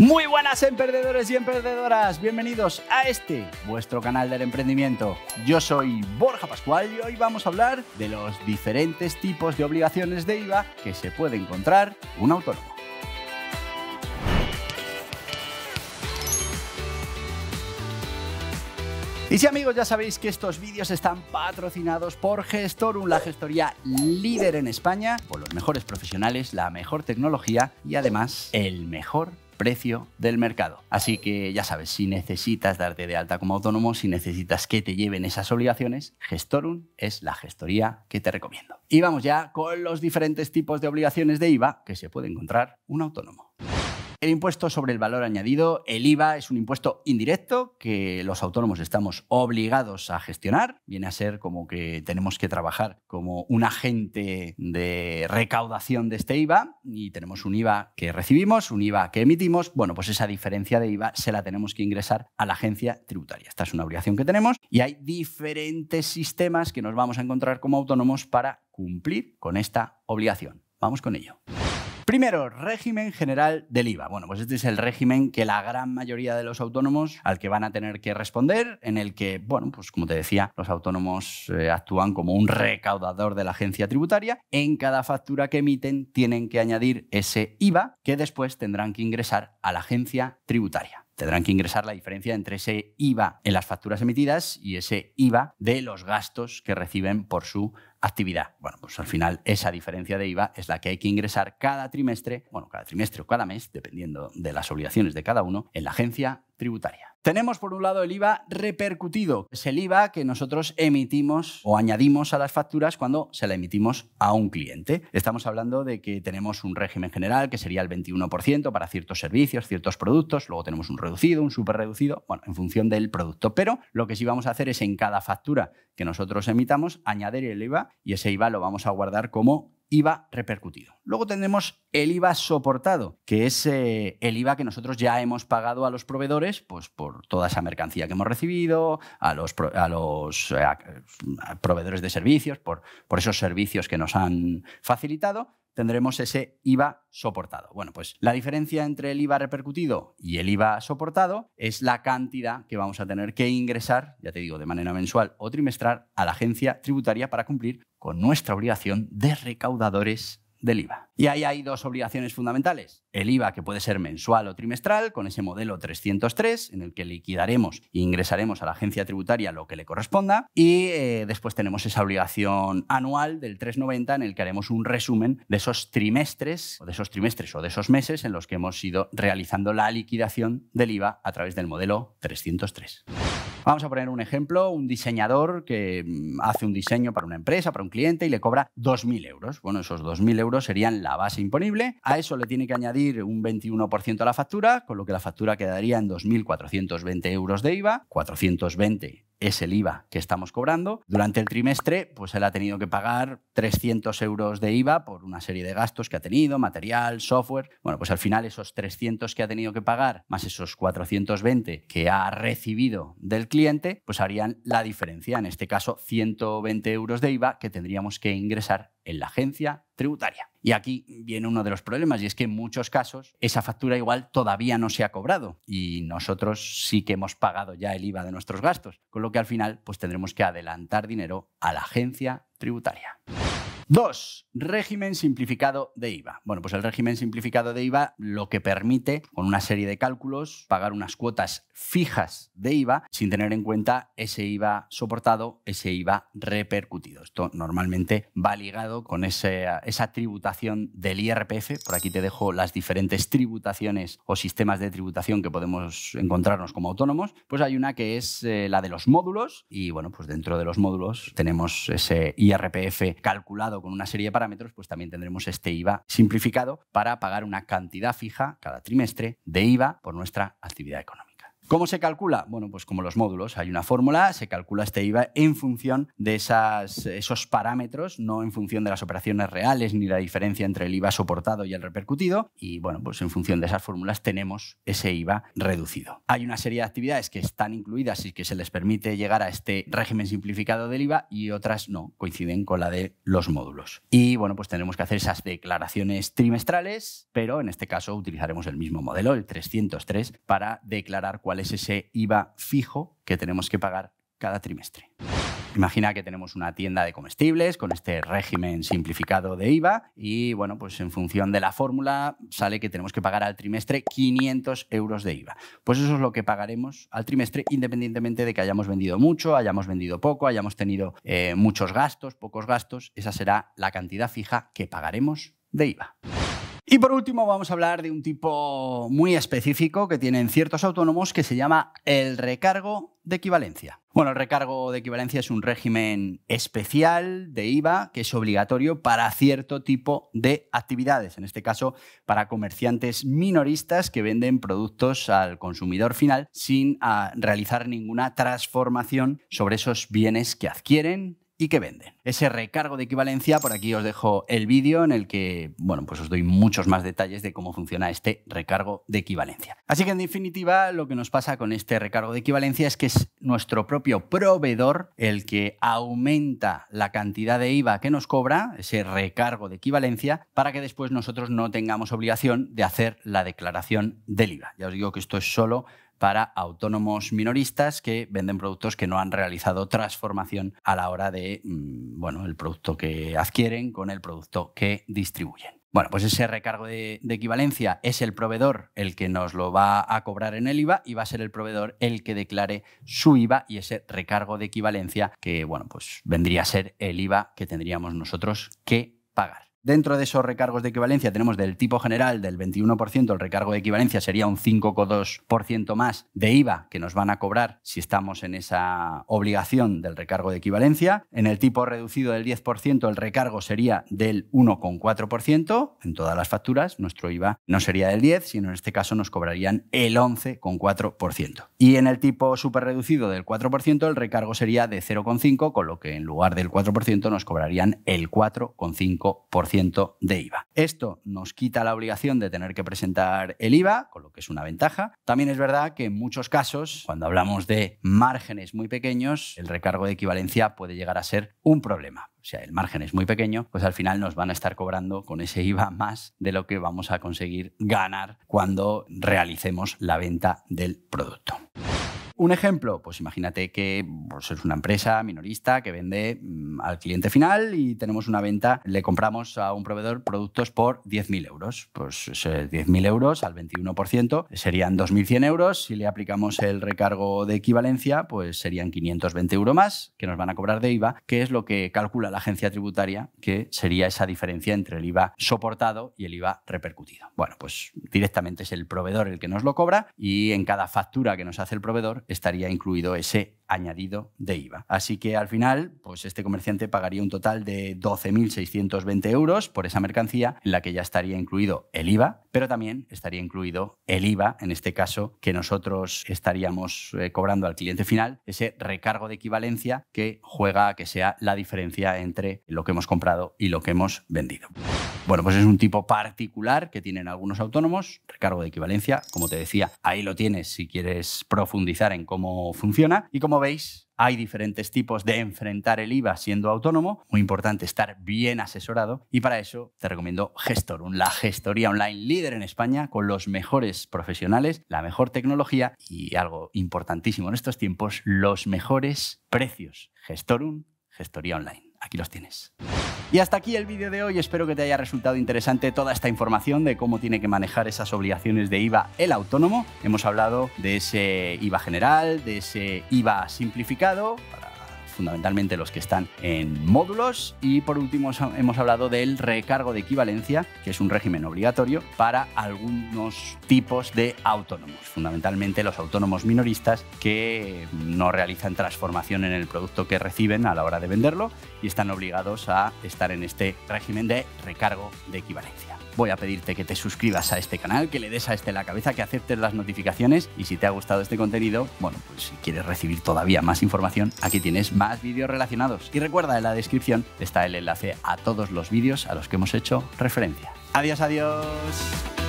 Muy buenas emprendedores y emprendedoras, bienvenidos a este, vuestro canal del emprendimiento. Yo soy Borja Pascual y hoy vamos a hablar de los diferentes tipos de obligaciones de IVA que se puede encontrar un autónomo. Y si amigos, ya sabéis que estos vídeos están patrocinados por Gestorum, la gestoría líder en España, con los mejores profesionales, la mejor tecnología y además el mejor precio del mercado. Así que ya sabes, si necesitas darte de alta como autónomo, si necesitas que te lleven esas obligaciones, Gestorum es la gestoría que te recomiendo. Y vamos ya con los diferentes tipos de obligaciones de IVA que se puede encontrar un autónomo. El impuesto sobre el valor añadido, el IVA, es un impuesto indirecto que los autónomos estamos obligados a gestionar. Viene a ser como que tenemos que trabajar como un agente de recaudación de este IVA y tenemos un IVA que recibimos, un IVA que emitimos. Bueno, pues esa diferencia de IVA se la tenemos que ingresar a la agencia tributaria. Esta es una obligación que tenemos y hay diferentes sistemas que nos vamos a encontrar como autónomos para cumplir con esta obligación. Vamos con ello. Primero, régimen general del IVA. Bueno, pues este es el régimen que la gran mayoría de los autónomos al que van a tener que responder, en el que, bueno, pues como te decía, los autónomos eh, actúan como un recaudador de la agencia tributaria. En cada factura que emiten tienen que añadir ese IVA que después tendrán que ingresar a la agencia tributaria tendrán que ingresar la diferencia entre ese IVA en las facturas emitidas y ese IVA de los gastos que reciben por su actividad. Bueno, pues al final esa diferencia de IVA es la que hay que ingresar cada trimestre, bueno, cada trimestre o cada mes, dependiendo de las obligaciones de cada uno, en la agencia tributaria. Tenemos por un lado el IVA repercutido, es el IVA que nosotros emitimos o añadimos a las facturas cuando se la emitimos a un cliente. Estamos hablando de que tenemos un régimen general que sería el 21% para ciertos servicios, ciertos productos, luego tenemos un reducido, un reducido, bueno, en función del producto. Pero lo que sí vamos a hacer es en cada factura que nosotros emitamos añadir el IVA y ese IVA lo vamos a guardar como IVA repercutido. Luego tendremos el IVA soportado, que es eh, el IVA que nosotros ya hemos pagado a los proveedores pues, por toda esa mercancía que hemos recibido, a los, a los eh, proveedores de servicios, por, por esos servicios que nos han facilitado, tendremos ese IVA soportado. Bueno, pues la diferencia entre el IVA repercutido y el IVA soportado es la cantidad que vamos a tener que ingresar, ya te digo, de manera mensual o trimestral a la agencia tributaria para cumplir con nuestra obligación de recaudadores del IVA. Y ahí hay dos obligaciones fundamentales. El IVA, que puede ser mensual o trimestral, con ese modelo 303, en el que liquidaremos e ingresaremos a la agencia tributaria lo que le corresponda. Y eh, después tenemos esa obligación anual del 390, en el que haremos un resumen de esos trimestres, o de esos trimestres o de esos meses en los que hemos ido realizando la liquidación del IVA a través del modelo 303. Vamos a poner un ejemplo, un diseñador que mm, hace un diseño para una empresa, para un cliente y le cobra 2.000 euros. Bueno, esos 2.000 euros serían la base imponible. A eso le tiene que añadir un 21% a la factura, con lo que la factura quedaría en 2.420 euros de IVA, 420 es el IVA que estamos cobrando. Durante el trimestre, pues él ha tenido que pagar 300 euros de IVA por una serie de gastos que ha tenido, material, software. Bueno, pues al final esos 300 que ha tenido que pagar, más esos 420 que ha recibido del cliente, pues harían la diferencia. En este caso, 120 euros de IVA que tendríamos que ingresar en la agencia tributaria. Y aquí viene uno de los problemas, y es que en muchos casos esa factura igual todavía no se ha cobrado y nosotros sí que hemos pagado ya el IVA de nuestros gastos, con lo que al final pues tendremos que adelantar dinero a la agencia tributaria. Dos, régimen simplificado de IVA. Bueno, pues el régimen simplificado de IVA lo que permite, con una serie de cálculos, pagar unas cuotas fijas de IVA sin tener en cuenta ese IVA soportado, ese IVA repercutido. Esto normalmente va ligado con ese, esa tributación del IRPF. Por aquí te dejo las diferentes tributaciones o sistemas de tributación que podemos encontrarnos como autónomos. Pues hay una que es eh, la de los módulos y bueno, pues dentro de los módulos tenemos ese IRPF calculado con una serie de parámetros, pues también tendremos este IVA simplificado para pagar una cantidad fija cada trimestre de IVA por nuestra actividad económica. ¿Cómo se calcula? Bueno, pues como los módulos, hay una fórmula, se calcula este IVA en función de esas, esos parámetros, no en función de las operaciones reales ni la diferencia entre el IVA soportado y el repercutido. Y bueno, pues en función de esas fórmulas tenemos ese IVA reducido. Hay una serie de actividades que están incluidas y que se les permite llegar a este régimen simplificado del IVA y otras no, coinciden con la de los módulos. Y bueno, pues tenemos que hacer esas declaraciones trimestrales, pero en este caso utilizaremos el mismo modelo, el 303, para declarar cuál es ese IVA fijo que tenemos que pagar cada trimestre. Imagina que tenemos una tienda de comestibles con este régimen simplificado de IVA y, bueno, pues en función de la fórmula sale que tenemos que pagar al trimestre 500 euros de IVA. Pues eso es lo que pagaremos al trimestre independientemente de que hayamos vendido mucho, hayamos vendido poco, hayamos tenido eh, muchos gastos, pocos gastos. Esa será la cantidad fija que pagaremos de IVA. Y por último vamos a hablar de un tipo muy específico que tienen ciertos autónomos que se llama el recargo de equivalencia. Bueno, el recargo de equivalencia es un régimen especial de IVA que es obligatorio para cierto tipo de actividades, en este caso para comerciantes minoristas que venden productos al consumidor final sin ah, realizar ninguna transformación sobre esos bienes que adquieren y que venden. Ese recargo de equivalencia, por aquí os dejo el vídeo en el que, bueno, pues os doy muchos más detalles de cómo funciona este recargo de equivalencia. Así que en definitiva, lo que nos pasa con este recargo de equivalencia es que es nuestro propio proveedor el que aumenta la cantidad de IVA que nos cobra, ese recargo de equivalencia, para que después nosotros no tengamos obligación de hacer la declaración del IVA. Ya os digo que esto es solo para autónomos minoristas que venden productos que no han realizado transformación a la hora de, mm, bueno, el producto que adquieren con el producto que distribuyen. Bueno, pues ese recargo de, equivalencia es el proveedor el que nos lo va a cobrar en el IVA y va a ser el proveedor el que declare su IVA y ese recargo de equivalencia que, bueno, pues vendría a ser el IVA que tendríamos nosotros que pagar. Dentro de esos recargos de equivalencia tenemos del tipo general del 21%, el recargo de equivalencia sería un 5,2% más de IVA que nos van a cobrar si estamos en esa obligación del recargo de equivalencia. En el tipo reducido del 10%, el recargo sería del 1,4%. En todas las facturas, nuestro IVA no sería del 10, sino en este caso nos cobrarían el 11,4%. Y en el tipo superreducido del 4%, el recargo sería de 0,5, con lo que en lugar del 4% nos cobrarían el 4,5% de IVA. Esto nos quita la obligación de tener que presentar el IVA, con lo que es una ventaja. También es verdad que en muchos casos, cuando hablamos de márgenes muy pequeños, el recargo de equivalencia puede llegar a ser un problema. O sea, el margen es muy pequeño, pues al final nos van a estar cobrando con ese IVA más de lo que vamos a conseguir ganar cuando realicemos la venta del producto. Un ejemplo, pues imagínate que es pues, una empresa minorista que vende mm, al cliente final y tenemos una venta, le compramos a un proveedor productos por 10.000 euros. Pues 10.000 euros al 21% serían 2.100 euros. Si le aplicamos el recargo de equivalencia, pues serían 520 euros más que nos van a cobrar de IVA, que es lo que calcula la agencia tributaria, que sería esa diferencia entre el IVA soportado y el IVA repercutido. Bueno, pues directamente es el proveedor el que nos lo cobra y en cada factura que nos hace el proveedor estaría incluido ese añadido de IVA. Así que al final, pues este comerciante pagaría un total de 12.620 euros por esa mercancía en la que ya estaría incluido el IVA, pero también estaría incluido el IVA, en este caso, que nosotros estaríamos eh, cobrando al cliente final, ese recargo de equivalencia que juega a que sea la diferencia entre lo que hemos comprado y lo que hemos vendido. Bueno, pues es un tipo particular que tienen algunos autónomos, recargo de equivalencia, como te decía, ahí lo tienes si quieres profundizar en cómo funciona y como veis, hay diferentes tipos de enfrentar el IVA siendo autónomo. Muy importante estar bien asesorado y para eso te recomiendo Gestorum, la gestoría online líder en España con los mejores profesionales, la mejor tecnología y algo importantísimo en estos tiempos, los mejores precios. Gestorum, gestoría online. Aquí los tienes. Y hasta aquí el vídeo de hoy. Espero que te haya resultado interesante toda esta información de cómo tiene que manejar esas obligaciones de IVA el autónomo. Hemos hablado de ese IVA general, de ese IVA simplificado fundamentalmente los que están en módulos. Y por último hemos hablado del recargo de equivalencia, que es un régimen obligatorio para algunos tipos de autónomos, fundamentalmente los autónomos minoristas que no realizan transformación en el producto que reciben a la hora de venderlo y están obligados a estar en este régimen de recargo de equivalencia voy a pedirte que te suscribas a este canal, que le des a este la cabeza, que aceptes las notificaciones y si te ha gustado este contenido, bueno, pues si quieres recibir todavía más información, aquí tienes más vídeos relacionados. Y recuerda, en la descripción está el enlace a todos los vídeos a los que hemos hecho referencia. Adiós, adiós.